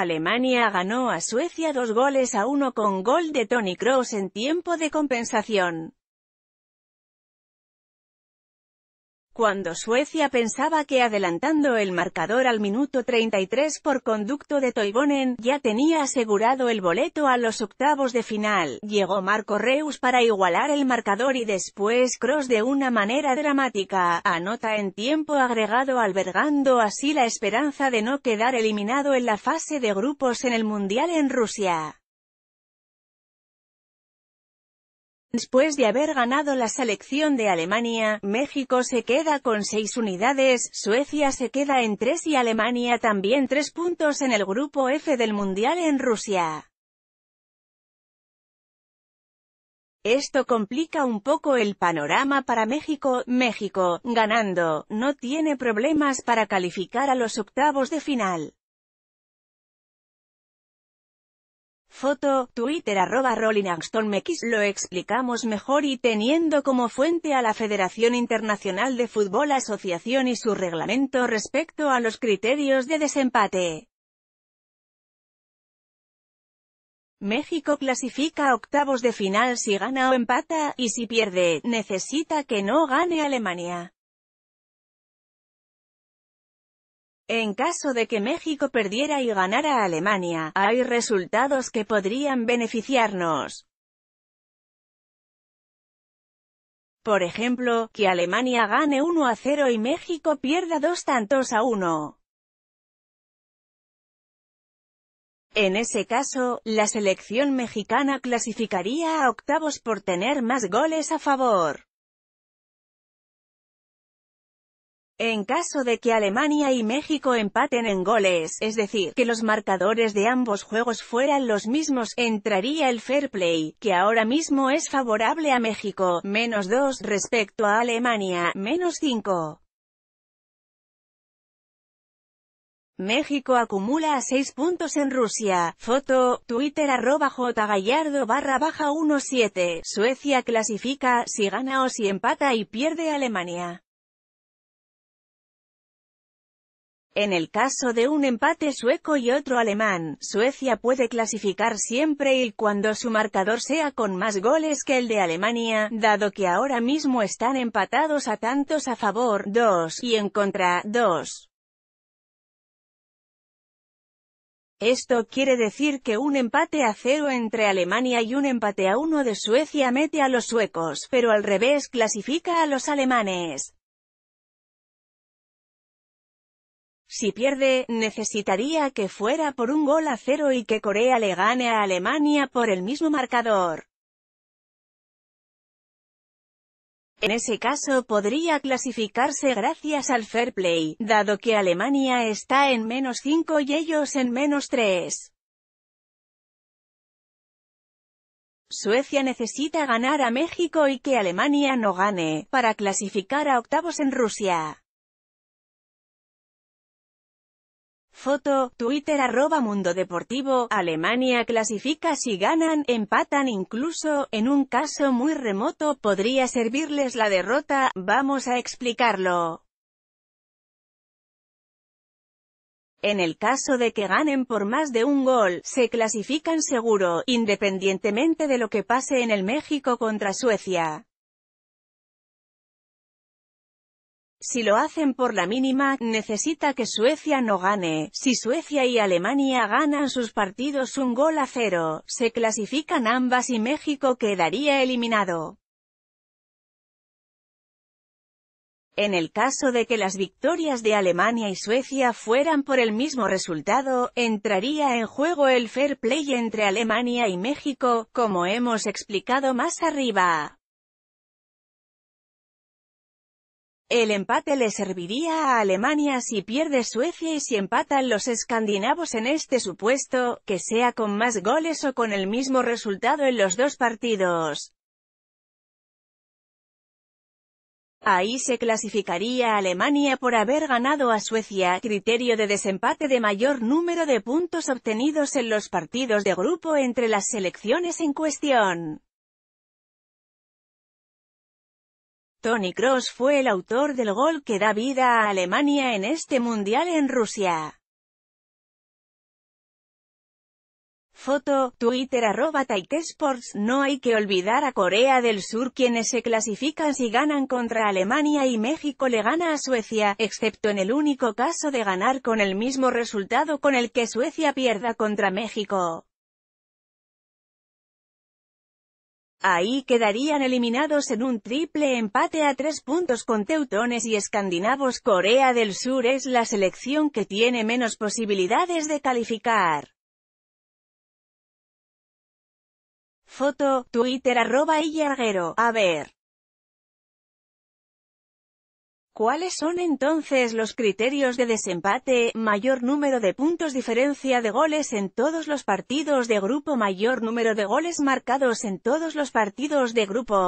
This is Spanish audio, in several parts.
Alemania ganó a Suecia dos goles a uno con gol de Tony Kroos en tiempo de compensación. cuando Suecia pensaba que adelantando el marcador al minuto 33 por conducto de Toivonen, ya tenía asegurado el boleto a los octavos de final, llegó Marco Reus para igualar el marcador y después Cross de una manera dramática, anota en tiempo agregado albergando así la esperanza de no quedar eliminado en la fase de grupos en el Mundial en Rusia. Después de haber ganado la selección de Alemania, México se queda con seis unidades, Suecia se queda en tres y Alemania también tres puntos en el grupo F del Mundial en Rusia. Esto complica un poco el panorama para México. México, ganando, no tiene problemas para calificar a los octavos de final. Foto, Twitter arroba Rolling lo explicamos mejor y teniendo como fuente a la Federación Internacional de Fútbol Asociación y su reglamento respecto a los criterios de desempate. México clasifica octavos de final si gana o empata, y si pierde, necesita que no gane Alemania. En caso de que México perdiera y ganara a Alemania, hay resultados que podrían beneficiarnos. Por ejemplo, que Alemania gane 1 a 0 y México pierda dos tantos a 1. En ese caso, la selección mexicana clasificaría a octavos por tener más goles a favor. En caso de que Alemania y México empaten en goles, es decir, que los marcadores de ambos juegos fueran los mismos, entraría el fair play, que ahora mismo es favorable a México, menos 2 respecto a Alemania, menos 5. México acumula 6 puntos en Rusia. Foto, Twitter arroba jgallardo barra baja 17. Suecia clasifica, si gana o si empata y pierde Alemania. En el caso de un empate sueco y otro alemán, Suecia puede clasificar siempre y cuando su marcador sea con más goles que el de Alemania, dado que ahora mismo están empatados a tantos a favor, 2, y en contra, 2. Esto quiere decir que un empate a cero entre Alemania y un empate a uno de Suecia mete a los suecos, pero al revés clasifica a los alemanes. Si pierde, necesitaría que fuera por un gol a cero y que Corea le gane a Alemania por el mismo marcador. En ese caso podría clasificarse gracias al fair play, dado que Alemania está en menos 5 y ellos en menos 3. Suecia necesita ganar a México y que Alemania no gane, para clasificar a octavos en Rusia. Foto, Twitter arroba Mundo Deportivo, Alemania clasifica si ganan, empatan incluso, en un caso muy remoto podría servirles la derrota, vamos a explicarlo. En el caso de que ganen por más de un gol, se clasifican seguro, independientemente de lo que pase en el México contra Suecia. Si lo hacen por la mínima, necesita que Suecia no gane. Si Suecia y Alemania ganan sus partidos un gol a cero, se clasifican ambas y México quedaría eliminado. En el caso de que las victorias de Alemania y Suecia fueran por el mismo resultado, entraría en juego el fair play entre Alemania y México, como hemos explicado más arriba. El empate le serviría a Alemania si pierde Suecia y si empatan los escandinavos en este supuesto, que sea con más goles o con el mismo resultado en los dos partidos. Ahí se clasificaría Alemania por haber ganado a Suecia, criterio de desempate de mayor número de puntos obtenidos en los partidos de grupo entre las selecciones en cuestión. Tony Cross fue el autor del gol que da vida a Alemania en este Mundial en Rusia. Foto, Twitter arroba Sports. No hay que olvidar a Corea del Sur quienes se clasifican si ganan contra Alemania y México le gana a Suecia, excepto en el único caso de ganar con el mismo resultado con el que Suecia pierda contra México. Ahí quedarían eliminados en un triple empate a tres puntos con teutones y escandinavos. Corea del Sur es la selección que tiene menos posibilidades de calificar. Foto, Twitter arroba y A ver. ¿Cuáles son entonces los criterios de desempate? Mayor número de puntos diferencia de goles en todos los partidos de grupo Mayor número de goles marcados en todos los partidos de grupo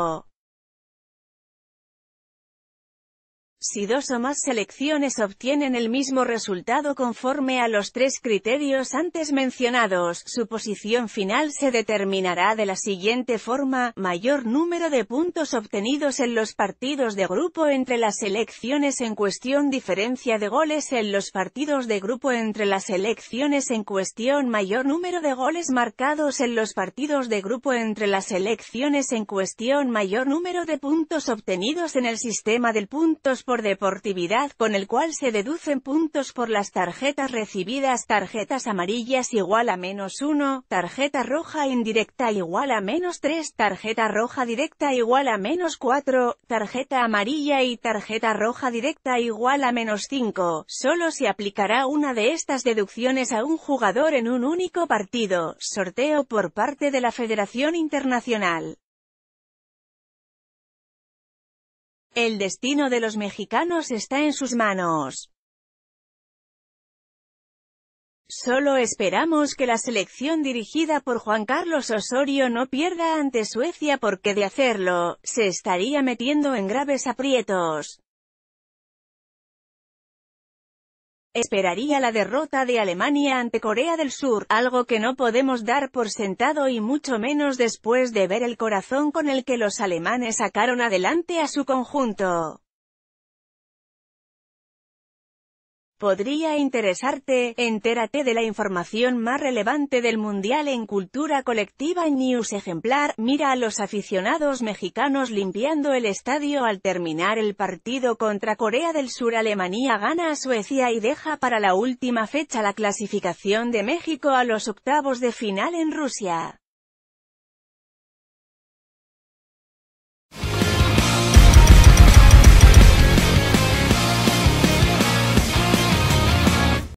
Si dos o más selecciones obtienen el mismo resultado conforme a los tres criterios antes mencionados, su posición final se determinará de la siguiente forma, mayor número de puntos obtenidos en los partidos de grupo entre las selecciones en cuestión diferencia de goles en los partidos de grupo entre las selecciones en cuestión mayor número de goles marcados en los partidos de grupo entre las selecciones en cuestión mayor número de puntos obtenidos en el sistema del puntos por deportividad con el cual se deducen puntos por las tarjetas recibidas, tarjetas amarillas igual a menos 1, tarjeta roja indirecta igual a menos 3, tarjeta roja directa igual a menos 4, tarjeta amarilla y tarjeta roja directa igual a menos 5. Solo se aplicará una de estas deducciones a un jugador en un único partido, sorteo por parte de la Federación Internacional. El destino de los mexicanos está en sus manos. Solo esperamos que la selección dirigida por Juan Carlos Osorio no pierda ante Suecia porque de hacerlo, se estaría metiendo en graves aprietos. esperaría la derrota de Alemania ante Corea del Sur, algo que no podemos dar por sentado y mucho menos después de ver el corazón con el que los alemanes sacaron adelante a su conjunto. podría interesarte, entérate de la información más relevante del Mundial en Cultura Colectiva News Ejemplar, mira a los aficionados mexicanos limpiando el estadio al terminar el partido contra Corea del Sur Alemania gana a Suecia y deja para la última fecha la clasificación de México a los octavos de final en Rusia.